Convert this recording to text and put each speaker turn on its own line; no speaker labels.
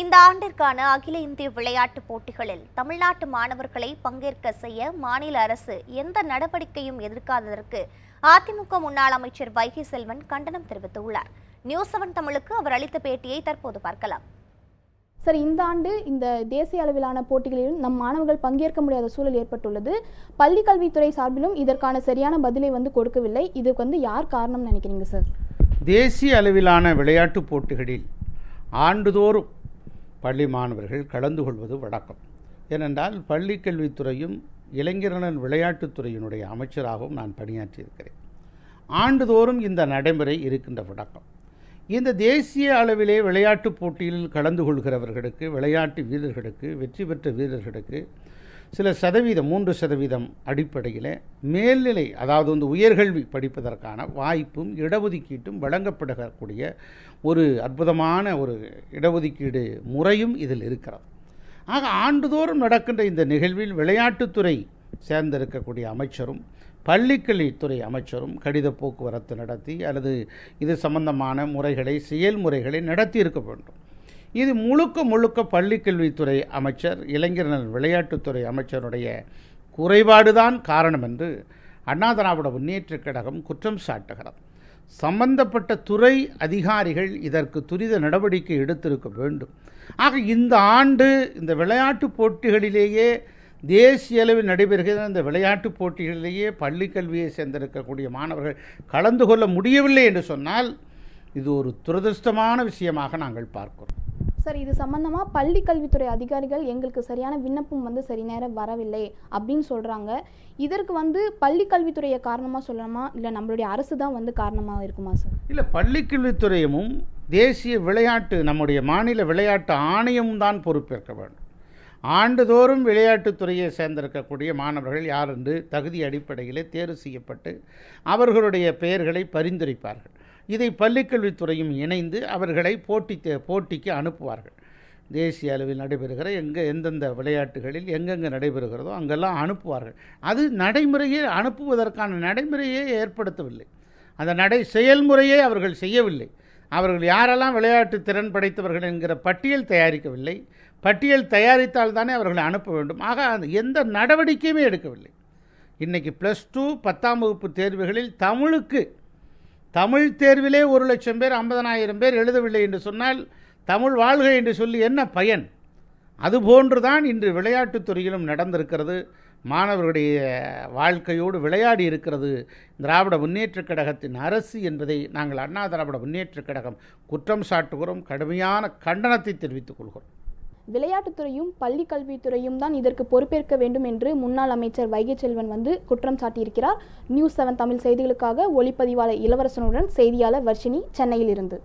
இந்த ஆண்டிற்கான அகில இந்திய விளையாட்டுப் போட்டிகளில் தமிழ்நாட்டு மாணவர்களை பங்கேற்க செய்ய மாநில அரசு எந்த நடவடிக்கையும் எதிர்க்காததற்கு அதிமுக முன்னாள் அமைச்சர் வைகை செல்வன் கண்டனம் தெரிவித்துள்ளார் நியூஸ் செவன் தமிழுக்கு அவர் அளித்த பேட்டியை தற்போது பார்க்கலாம் சார் இந்த ஆண்டு இந்த தேசிய அளவிலான போட்டிகளிலும் நம் மாணவர்கள் பங்கேற்க முடியாத சூழல் ஏற்பட்டுள்ளது பள்ளி கல்வித்துறை சார்பிலும் இதற்கான சரியான பதிலை வந்து கொடுக்கவில்லை இதுக்கு வந்து யார் காரணம் நினைக்கிறீங்க சார்
தேசிய அளவிலான விளையாட்டுப் போட்டிகளில் ஆண்டுதோறும் பள்ளி மாணவர்கள் கலந்து கொள்வது வழக்கம் ஏனென்றால் பள்ளி கல்வித்துறையும் இளைஞரணன் விளையாட்டுத்துறையினுடைய அமைச்சராகவும் நான் பணியாற்றியிருக்கிறேன் ஆண்டுதோறும் இந்த நடைமுறை இருக்கின்ற வழக்கம் இந்த தேசிய அளவிலே விளையாட்டுப் போட்டியில் கலந்து கொள்கிறவர்களுக்கு விளையாட்டு வீரர்களுக்கு வெற்றி பெற்ற வீரர்களுக்கு சில சதவீதம் மூன்று சதவீதம் அடிப்படையில் மேல்நிலை அதாவது வந்து உயர்கல்வி படிப்பதற்கான வாய்ப்பும் இடஒதுக்கீட்டும் வழங்கப்படக்கூடிய ஒரு அற்புதமான ஒரு இடஒதுக்கீடு முறையும் இதில் இருக்கிறது ஆக ஆண்டுதோறும் நடக்கின்ற இந்த நிகழ்வில் விளையாட்டுத்துறை சேர்ந்திருக்கக்கூடிய அமைச்சரும் பள்ளிக்கல்வித்துறை அமைச்சரும் கடித போக்குவரத்து நடத்தி அல்லது இது சம்பந்தமான முறைகளை செயல்முறைகளை நடத்தி இருக்க வேண்டும் இது முழுக்க முழுக்க பள்ளிக்கல்வித்துறை அமைச்சர் இளைஞர்கள் விளையாட்டுத்துறை அமைச்சருடைய குறைபாடுதான் காரணம் என்று அண்ணா திராவிட முன்னேற்ற கழகம் குற்றம் சாட்டுகிறது சம்பந்தப்பட்ட துறை அதிகாரிகள் இதற்கு துரித நடவடிக்கை எடுத்திருக்க வேண்டும் ஆக இந்த ஆண்டு இந்த விளையாட்டு போட்டிகளிலேயே தேசிய அளவில் நடைபெறுகிற இந்த விளையாட்டுப் போட்டிகளிலேயே பள்ளிக்கல்வியை சேர்ந்திருக்கக்கூடிய மாணவர்கள் கலந்து கொள்ள முடியவில்லை என்று சொன்னால் இது ஒரு துரதிருஷ்டமான விஷயமாக நாங்கள் பார்க்கிறோம்
சார் இது சம்மந்தமாக பள்ளி கல்வித்துறை அதிகாரிகள் எங்களுக்கு சரியான விண்ணப்பம் வந்து சரி நேரம் வரவில்லை அப்படின்னு சொல்கிறாங்க இதற்கு வந்து பள்ளி கல்வித்துறையை காரணமாக சொல்லலாமா இல்லை நம்மளுடைய அரசு தான் வந்து காரணமாக இருக்குமா சார்
இல்லை பள்ளி கல்வித்துறையமும் தேசிய விளையாட்டு நம்முடைய மாநில விளையாட்டு ஆணையமும் தான் பொறுப்பேற்க வேண்டும் ஆண்டுதோறும் விளையாட்டுத்துறையை சேர்ந்திருக்கக்கூடிய மாணவர்கள் யார் என்று தகுதி அடிப்படையிலே தேர்வு செய்யப்பட்டு அவர்களுடைய பெயர்களை பரிந்துரைப்பார்கள் இதை பள்ளிக்கல்வித்துறையும் இணைந்து அவர்களை போட்டி போட்டிக்கு அனுப்புவார்கள் தேசிய அளவில் நடைபெறுகிற எங்கே எந்தெந்த விளையாட்டுகளில் எங்கெங்கே நடைபெறுகிறதோ அங்கெல்லாம் அனுப்புவார்கள் அது நடைமுறையை அனுப்புவதற்கான நடைமுறையே ஏற்படுத்தவில்லை அந்த நடை செயல்முறையை அவர்கள் செய்யவில்லை அவர்கள் யாரெல்லாம் விளையாட்டு திறன் படைத்தவர்கள் என்கிற பட்டியல் தயாரிக்கவில்லை பட்டியல் தயாரித்தால் தானே அவர்களை அனுப்ப வேண்டும் ஆக எந்த நடவடிக்கையுமே எடுக்கவில்லை இன்றைக்கி ப்ளஸ் டூ பத்தாம் வகுப்பு தேர்வுகளில் தமிழுக்கு தமிழ் தேர்விலே ஒரு லட்சம் பேர் ஐம்பதனாயிரம் பேர் எழுதவில்லை என்று சொன்னால் தமிழ் வாழ்க என்று சொல்லி என்ன பயன் அதுபோன்றுதான் இன்று விளையாட்டுத் துறையிலும் நடந்திருக்கிறது மாணவர்களுடைய வாழ்க்கையோடு விளையாடி இருக்கிறது திராவிட முன்னேற்றக் கழகத்தின் அரசு என்பதை நாங்கள் அண்ணா திராவிட முன்னேற்றக் கழகம் குற்றம் சாட்டுகிறோம் கடுமையான கண்டனத்தை தெரிவித்துக் கொள்கிறோம்
விளையாட்டுத்துறையும் பள்ளி கல்வித்துறையும் தான் இதற்கு பொறுப்பேற்க வேண்டும் என்று முன்னாள் அமைச்சர் வைகை செல்வன் வந்து குற்றம் சாட்டியிருக்கிறார் நியூஸ் செவன் தமிழ் செய்திகளுக்காக ஒளிப்பதிவாளர் இளவரசனுடன் செய்தியாளர் வர்ஷினி சென்னையில் இருந்து